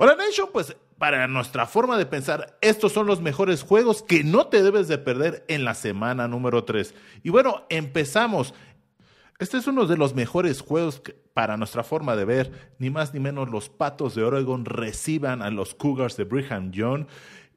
Hola Nation, pues para nuestra forma de pensar, estos son los mejores juegos que no te debes de perder en la semana número 3. Y bueno, empezamos. Este es uno de los mejores juegos para nuestra forma de ver. Ni más ni menos los Patos de Oregon reciban a los Cougars de Brigham Young.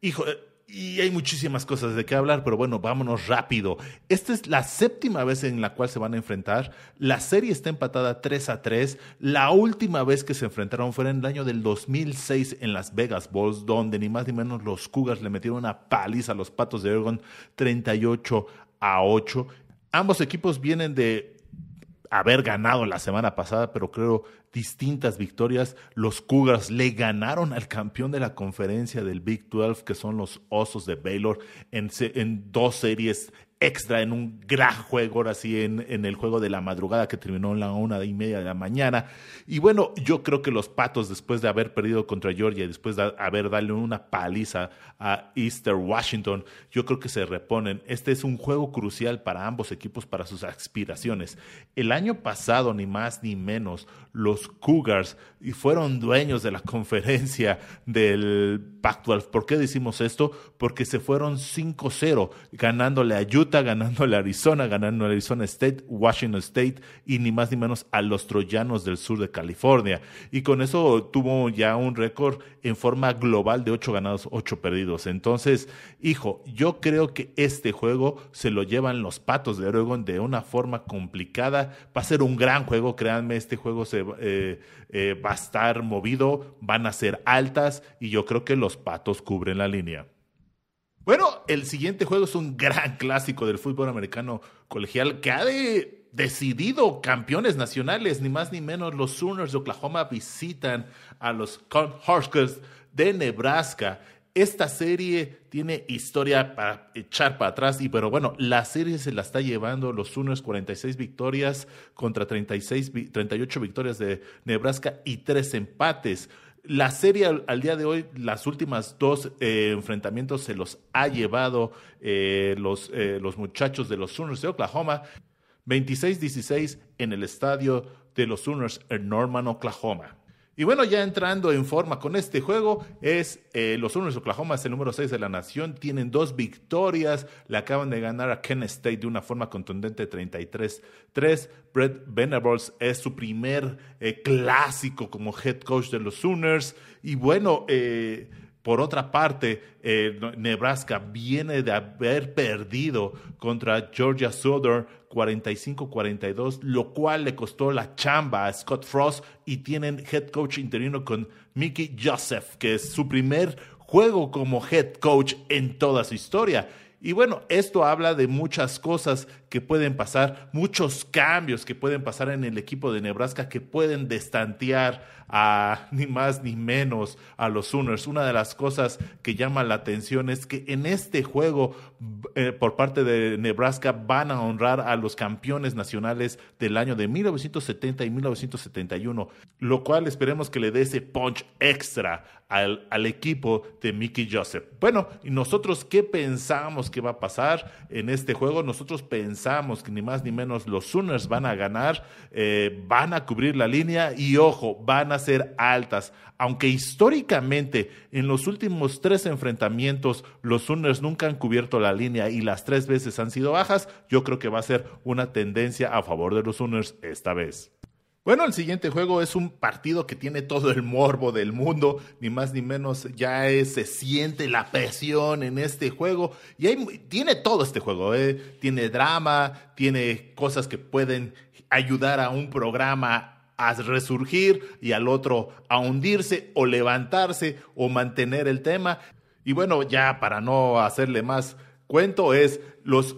Hijo, eh, y hay muchísimas cosas de qué hablar, pero bueno, vámonos rápido. Esta es la séptima vez en la cual se van a enfrentar. La serie está empatada 3 a 3. La última vez que se enfrentaron fue en el año del 2006 en Las Vegas Bulls, donde ni más ni menos los Cougars le metieron una paliza a los Patos de Oregon 38 a 8. Ambos equipos vienen de haber ganado la semana pasada, pero creo distintas victorias, los Cougars le ganaron al campeón de la conferencia del Big 12, que son los Osos de Baylor, en, en dos series extra en un gran juego, ahora sí, en, el juego de la madrugada que terminó en la una y media de la mañana. Y bueno, yo creo que los Patos, después de haber perdido contra Georgia y después de haber dado una paliza a Easter Washington, yo creo que se reponen. Este es un juego crucial para ambos equipos, para sus aspiraciones. El año pasado, ni más ni menos, los Cougars fueron dueños de la conferencia del Pac-12. ¿Por qué decimos esto? Porque se fueron 5-0 ganándole a Utah ganando a Arizona, ganando a Arizona State, Washington State y ni más ni menos a los troyanos del sur de California. Y con eso tuvo ya un récord en forma global de 8 ganados, 8 perdidos. Entonces, hijo, yo creo que este juego se lo llevan los patos de Oregon de una forma complicada. Va a ser un gran juego, créanme, este juego se, va eh, eh, a estar movido, van a ser altas y yo creo que los patos cubren la línea. Bueno, el siguiente juego es un gran clásico del fútbol americano colegial que ha decidido campeones nacionales, ni más ni menos los Sooners de Oklahoma visitan a los Cornhuskers de Nebraska. Esta serie tiene historia para echar para atrás, y pero bueno, la serie se la está llevando los Sooners 46 victorias contra 36, 38 victorias de Nebraska y tres empates. La serie al, día de hoy, las últimas dos eh, enfrentamientos se los ha llevado eh, los, eh, los, muchachos de los Sooners de Oklahoma. 26-16 en el estadio de los Sooners en Norman, Oklahoma. Y bueno, ya entrando en forma con este juego, es eh, los Sooners Oklahoma es el número 6 de la nación, tienen dos victorias, le acaban de ganar a Kent State de una forma contundente 33-3. Brett Venables es su primer eh, clásico como head coach de los Sooners. Y bueno, eh, por otra parte, Nebraska viene de haber perdido contra Georgia Southern 45-42, lo cual le costó la chamba a Scott Frost y tienen head coach interino con Mickey Joseph, que es su primer juego como head coach en toda su historia. Y bueno, esto habla de muchas cosas que pueden pasar, muchos cambios que pueden pasar en el equipo de Nebraska que pueden destantear a ni más ni menos a los Sooners. Una de las cosas que llama la atención es que en este juego eh, por parte de Nebraska van a honrar a los campeones nacionales del año de 1970 y 1971, lo cual esperemos que le dé ese punch extra al, equipo de Mickey Joseph. Bueno, ¿y nosotros qué pensamos que va a pasar en este juego? Nosotros pensamos que ni más ni menos los Sooners van a ganar, eh, van a cubrir la línea y ojo, van a ser altas. Aunque históricamente en los últimos tres enfrentamientos los Sooners nunca han cubierto la línea y las tres veces han sido bajas, yo creo que va a ser una tendencia a favor de los Sooners esta vez. Bueno, el siguiente juego es un partido que tiene todo el morbo del mundo, ni más ni menos, ya se siente la presión en este juego y tiene todo este juego, eh, tiene drama, tiene cosas que pueden ayudar a un programa a resurgir y al otro a hundirse o levantarse o mantener el tema. Y bueno, ya para no hacerle más cuento, es los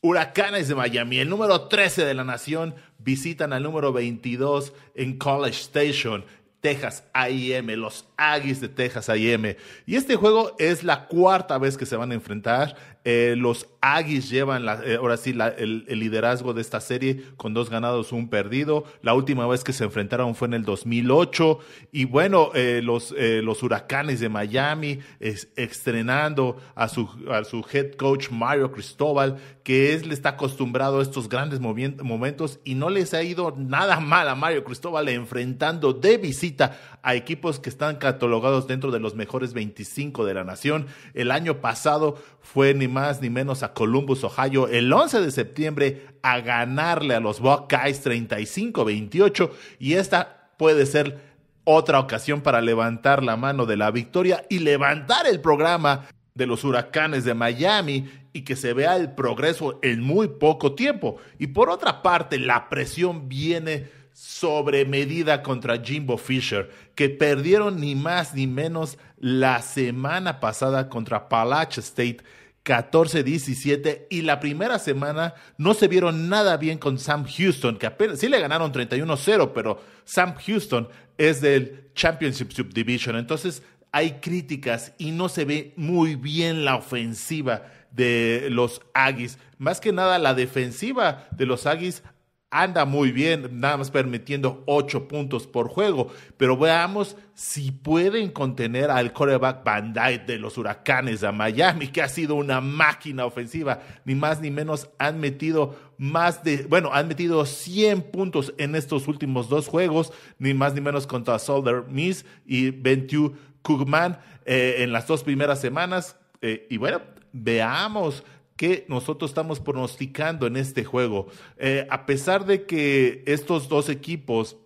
Huracanes de Miami, el número 13 de la nación, visitan al número 22 en College Station, Texas AM, los Aggies de Texas AM. Y este juego es la cuarta vez que se van a enfrentar. Eh, los Aggies llevan eh, ahora sí el, liderazgo de esta serie con dos ganados, un perdido. La última vez que se enfrentaron fue en el 2008. Y bueno, eh, los, los Huracanes de Miami estrenando a su, su head coach Mario Cristóbal, que es, le está acostumbrado a estos grandes momentos y no les ha ido nada mal a Mario Cristóbal enfrentando de visita a equipos que están catalogados dentro de los mejores 25 de la nación. El año pasado fue ni más ni menos a Columbus, Ohio, el 11 de septiembre a ganarle a los Buckeyes 35-28 y esta puede ser otra ocasión para levantar la mano de la victoria y levantar el programa de los huracanes de Miami y que se vea el progreso en muy poco tiempo. Y por otra parte, la presión viene sobre medida contra Jimbo Fisher, que perdieron ni más ni menos la semana pasada contra Palach State 14-17 y la primera semana no se vieron nada bien con Sam Houston, que apenas sí le ganaron 31-0, pero Sam Houston es del Championship Subdivision, entonces hay críticas y no se ve muy bien la ofensiva de los Aggies. Más que nada la defensiva de los Aggies anda muy bien, nada más permitiendo 8 puntos por juego, pero veamos si pueden contener al coreback Van de los Huracanes de Miami, que ha sido una máquina ofensiva, ni más ni menos han metido más de, bueno, han metido 100 puntos en estos últimos dos juegos, ni más ni menos contra Solder Miss y 21 Kugman eh, en las dos primeras semanas, eh, y bueno, veamos que nosotros estamos pronosticando en este juego. Eh, a pesar de que estos dos equipos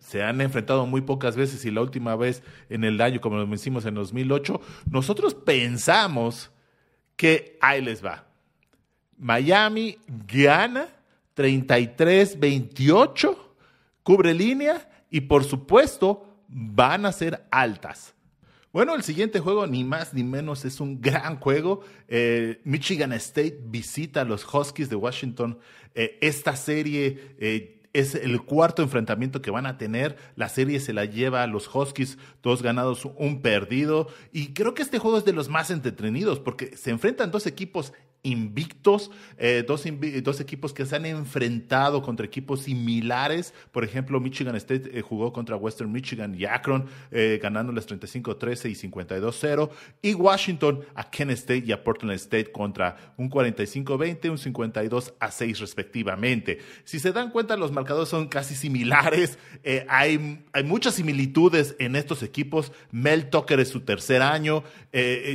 se han enfrentado muy pocas veces y la última vez en el año, como lo hicimos en 2008, nosotros pensamos que ahí les va. Miami gana 33-28, cubre línea y por supuesto van a ser altas. Bueno, el siguiente juego, ni más ni menos, es un gran juego. Eh, Michigan State visita a los Huskies de Washington. Eh, esta serie eh, es el cuarto enfrentamiento que van a tener. La serie se la lleva a los Huskies, dos ganados, un perdido. Y creo que este juego es de los más entretenidos porque se enfrentan dos equipos invictos, eh, dos, equipos que se han enfrentado contra equipos similares. Por ejemplo, Michigan State eh, jugó contra Western Michigan y Akron, eh, ganándoles 35-13 y 52-0. Y Washington a Kent State y a Portland State contra un 45-20, un 52-6 respectivamente. Si se dan cuenta, los marcadores son casi similares. hay, hay muchas similitudes en estos equipos. Mel Tucker es su tercer año,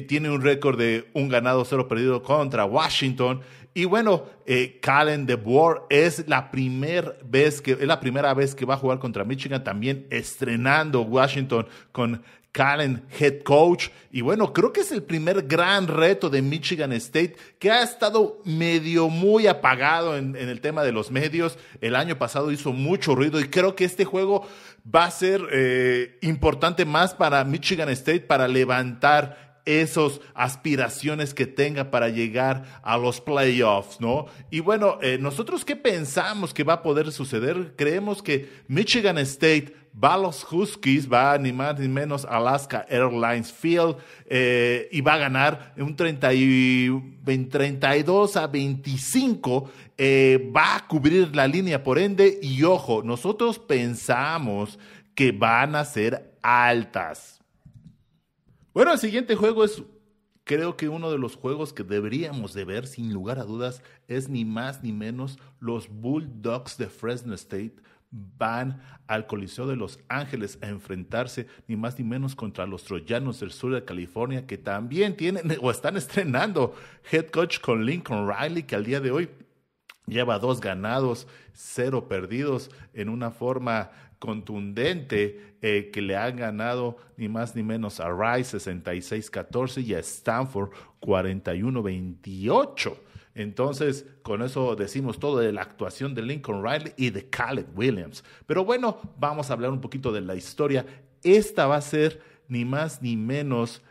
tiene un récord de un ganado, cero perdido contra Washington. Washington. Y bueno, eh, de DeBoer es la primera vez que es la primera vez que va a jugar contra Michigan, también estrenando Washington con Calen head coach. Y bueno, creo que es el primer gran reto de Michigan State que ha estado medio muy apagado en, el tema de los medios. El año pasado hizo mucho ruido y creo que este juego va a ser eh, importante más para Michigan State para levantar esas aspiraciones que tenga para llegar a los playoffs, ¿no? Y bueno, eh, nosotros qué pensamos que va a poder suceder? Creemos que Michigan State va a los Huskies, va a más ni menos Alaska Airlines Field eh, y va a ganar un 32 a 25, eh, va a cubrir la línea por ende y ojo, nosotros pensamos que van a ser altas. Bueno, el siguiente juego es, creo que uno de los juegos que deberíamos de ver, sin lugar a dudas, es ni más ni menos los Bulldogs de Fresno State van al Coliseo de Los Ángeles a enfrentarse ni más ni menos contra los troyanos del sur de California que también tienen o están estrenando head coach con Lincoln Riley que al día de hoy lleva dos ganados, cero perdidos en una forma contundente eh, que le han ganado ni más ni menos a Rice 66-14 y a Stanford 41-28. Entonces, con eso decimos todo de la actuación de Lincoln Riley y de Caleb Williams. Pero bueno, vamos a hablar un poquito de la historia. Esta va a ser ni más ni menos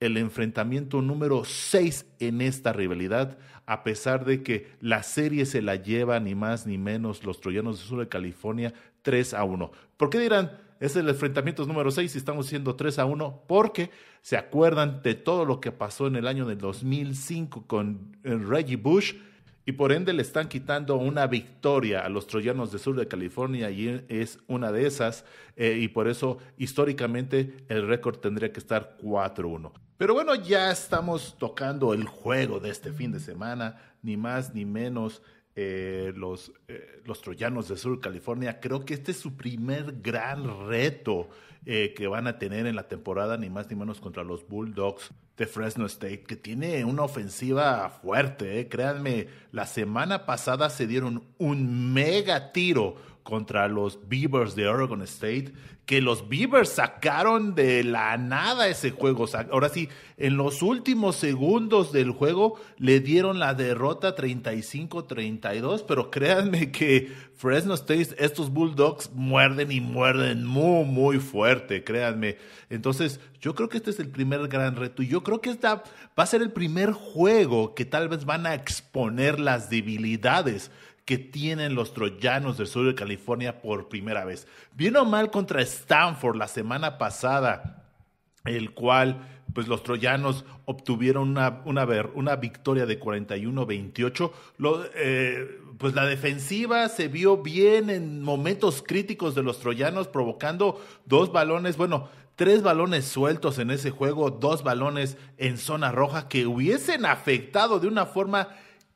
el enfrentamiento número 6 en esta rivalidad, a pesar de que la serie se la lleva ni más ni menos los troyanos del sur de California 3 a 1. ¿Por qué dirán? Es el enfrentamiento número 6 y estamos siendo 3 a 1 porque se acuerdan de todo lo que pasó en el año del 2005 con eh, Reggie Bush, y por ende le están quitando una victoria a los troyanos del sur de California y es una de esas eh, y por eso históricamente el récord tendría que estar 4-1. Pero bueno, ya estamos tocando el juego de este fin de semana, ni más ni menos. Eh, los, eh, los troyanos de sur de California, creo que este es su primer gran reto eh, que van a tener en la temporada, ni más ni menos contra los Bulldogs de Fresno State, que tiene una ofensiva fuerte. Eh. Créanme, la semana pasada se dieron un mega tiro contra los Beavers de Oregon State, que los Beavers sacaron de la nada ese juego. Ahora sí, en los últimos segundos del juego le dieron la derrota 35-32, pero créanme que Fresno State, estos Bulldogs muerden y muerden muy, muy fuerte, créanme. Entonces, yo creo que este es el primer gran reto y yo creo que esta va a ser el primer juego que tal vez van a exponer las debilidades que tienen los troyanos del sur de California por primera vez. Vino mal contra Stanford la semana pasada, el cual pues los troyanos obtuvieron una, una victoria de 41-28. Eh, pues la defensiva se vio bien en momentos críticos de los troyanos, provocando dos balones, bueno, tres balones sueltos en ese juego, dos balones en zona roja que hubiesen afectado de una forma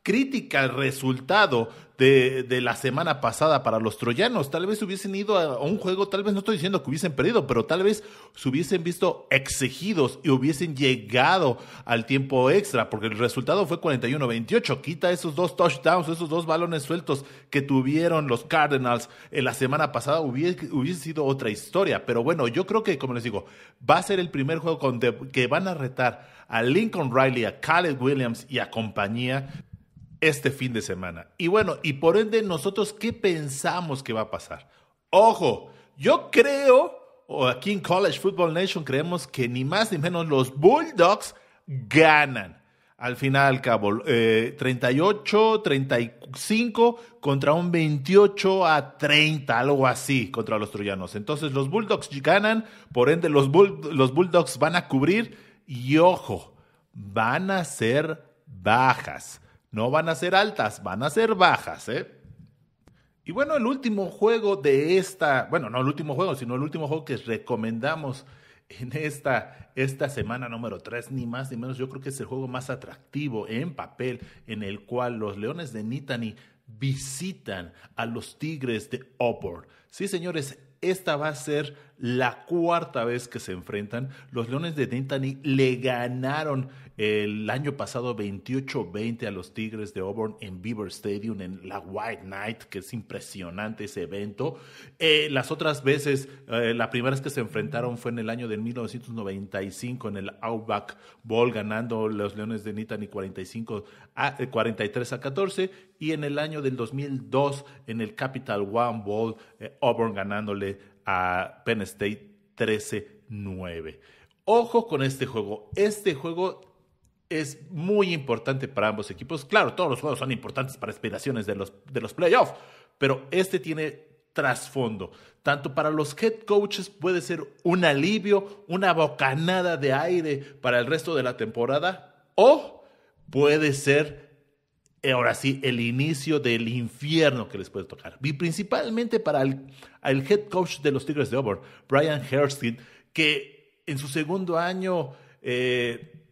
crítica el resultado de, la semana pasada para los troyanos. Tal vez hubiesen ido a, un juego, tal vez no estoy diciendo que hubiesen perdido, pero tal vez se hubiesen visto exigidos y hubiesen llegado al tiempo extra, porque el resultado fue 41-28. Quita esos dos touchdowns, esos dos balones sueltos que tuvieron los Cardinals en la semana pasada, hubiese, hubiese sido otra historia. Pero bueno, yo creo que, como les digo, va a ser el primer juego con que van a retar a Lincoln Riley, a Caleb Williams y a compañía este fin de semana. Y bueno, y por ende nosotros, ¿qué pensamos que va a pasar? Ojo, yo creo, o aquí en College Football Nation creemos que ni más ni menos los Bulldogs ganan. Al final, al cabo, 38, eh, 35 contra un 28 a 30, algo así, contra los troyanos. Entonces, los Bulldogs ganan, por ende, los, los Bulldogs van a cubrir y ojo, van a ser bajas. No van a ser altas, van a ser bajas, ¿eh? Y bueno, el último juego de esta, bueno, no el último juego, sino el último juego que recomendamos en esta, esta semana número 3, ni más ni menos, yo creo que es el juego más atractivo en papel en el cual los Leones de Nittany visitan a los Tigres de Auburn. Sí, señores, esta va a ser la cuarta vez que se enfrentan. Los Leones de Nittany le ganaron el año pasado 28-20 a los Tigres de Auburn en Beaver Stadium en la White Night, que es impresionante ese evento. Eh, las otras veces, eh, la primera vez que se enfrentaron fue en el año de 1995 en el Outback Bowl, ganando los Leones de Nittany 45 a, 43 eh, a 14, y en el año del 2002 en el Capital One Bowl, Auburn ganándole a Penn State 13-9. Ojo con este juego. Este juego es muy importante para ambos equipos. Claro, todos los juegos son importantes para aspiraciones de los, de los playoffs, pero este tiene trasfondo. Tanto para los head coaches puede ser un alivio, una bocanada de aire para el resto de la temporada, o puede ser ahora sí, el inicio del infierno que les puede tocar. Y principalmente para el, head coach de los Tigres de Auburn, Brian Herstein, que en su segundo año eh,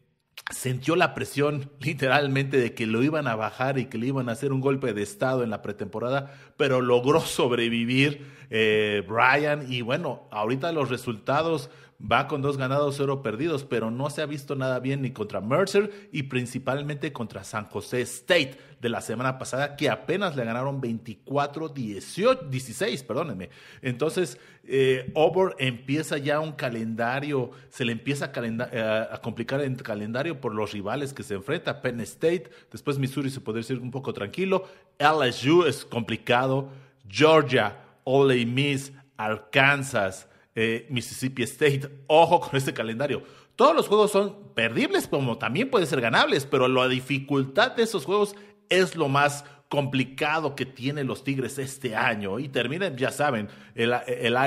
sintió la presión literalmente de que lo iban a bajar y que le iban a hacer un golpe de estado en la pretemporada, pero logró sobrevivir eh, Brian y bueno, ahorita los resultados Va con dos ganados, cero perdidos, pero no se ha visto nada bien ni contra Mercer y principalmente contra San José State de la semana pasada, que apenas le ganaron 24-16, perdónenme. Entonces, eh, empieza ya un calendario, se le empieza a, eh, a complicar el calendario por los rivales que se enfrenta. Penn State, después Missouri se podría decir un poco tranquilo. LSU es complicado. Georgia, Ole Miss, Arkansas. Eh, Mississippi State. Ojo con este calendario. Todos los juegos son perdibles, como también pueden ser ganables, pero la dificultad de esos juegos es lo más complicado que tienen los Tigres este año. Y terminan, ya saben, el,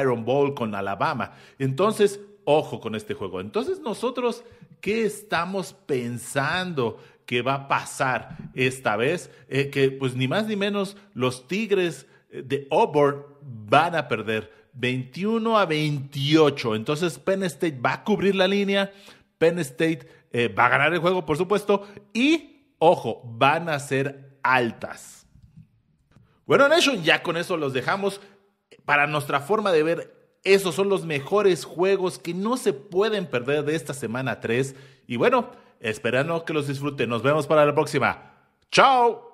Iron Bowl con Alabama. Entonces, ojo con este juego. Entonces, nosotros, ¿qué estamos pensando? que va a pasar esta vez, eh, que pues ni más ni menos los Tigres eh, de Auburn van a perder 21 a 28. Entonces Penn State va a cubrir la línea. Penn State eh, va a ganar el juego, por supuesto. Y, ojo, van a ser altas. Bueno, Nation, ya con eso los dejamos. Para nuestra forma de ver, esos son los mejores juegos que no se pueden perder de esta semana 3. Y bueno, esperando que los disfruten. Nos vemos para la próxima. ¡Chao!